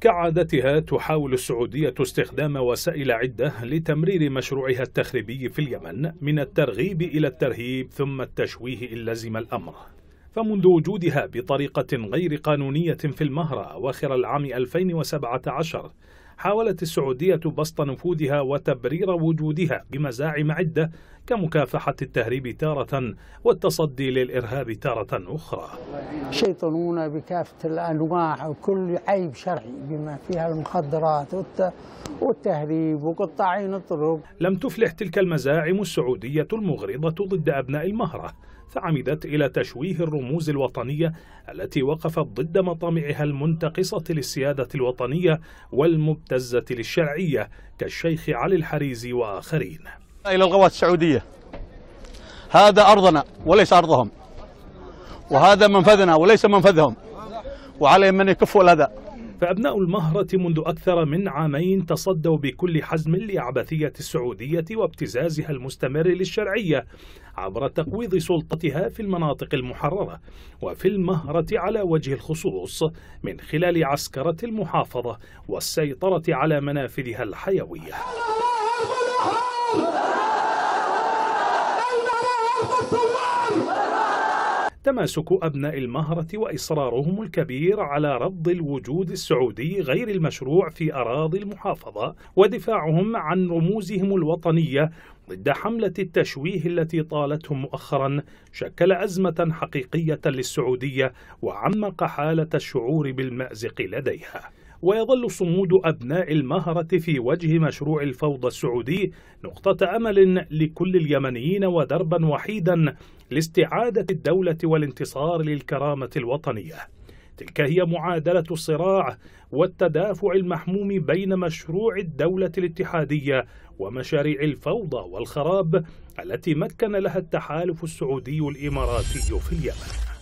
كعادتها تحاول السعودية استخدام وسائل عدة لتمرير مشروعها التخريبي في اليمن من الترغيب إلى الترهيب ثم التشويه إن لزم الأمر فمنذ وجودها بطريقة غير قانونية في المهرة أواخر العام 2017 حاولت السعودية بسط نفوذها وتبرير وجودها بمزاعم عدة كمكافحة التهريب تارة والتصدي للإرهاب تارة أخرى شيطنونا بكافة الأنواع وكل عيب شرعي بما فيها المخدرات والتهريب وقطاعين الطرق لم تفلح تلك المزاعم السعودية المغرضة ضد أبناء المهرة فعمدت إلى تشويه الرموز الوطنية التي وقفت ضد مطامعها المنتقصة للسيادة الوطنية والمبتزة للشرعية كالشيخ علي الحريزي وآخرين إلى الغواة السعودية هذا أرضنا وليس أرضهم وهذا منفذنا وليس منفذهم وعليهم من يكفوا الأذى فأبناء المهرة منذ أكثر من عامين تصدوا بكل حزم لعبثية السعودية وابتزازها المستمر للشرعية عبر تقويض سلطتها في المناطق المحررة وفي المهرة على وجه الخصوص من خلال عسكرة المحافظة والسيطرة على منافذها الحيوية تماسك أبناء المهرة وإصرارهم الكبير على رفض الوجود السعودي غير المشروع في أراضي المحافظة ودفاعهم عن رموزهم الوطنية ضد حملة التشويه التي طالتهم مؤخرا شكل أزمة حقيقية للسعودية وعمق حالة الشعور بالمأزق لديها ويظل صمود أبناء المهرة في وجه مشروع الفوضى السعودي نقطة أمل لكل اليمنيين ودربا وحيدا لاستعادة الدولة والانتصار للكرامة الوطنية تلك هي معادلة الصراع والتدافع المحموم بين مشروع الدولة الاتحادية ومشاريع الفوضى والخراب التي مكن لها التحالف السعودي الإماراتي في اليمن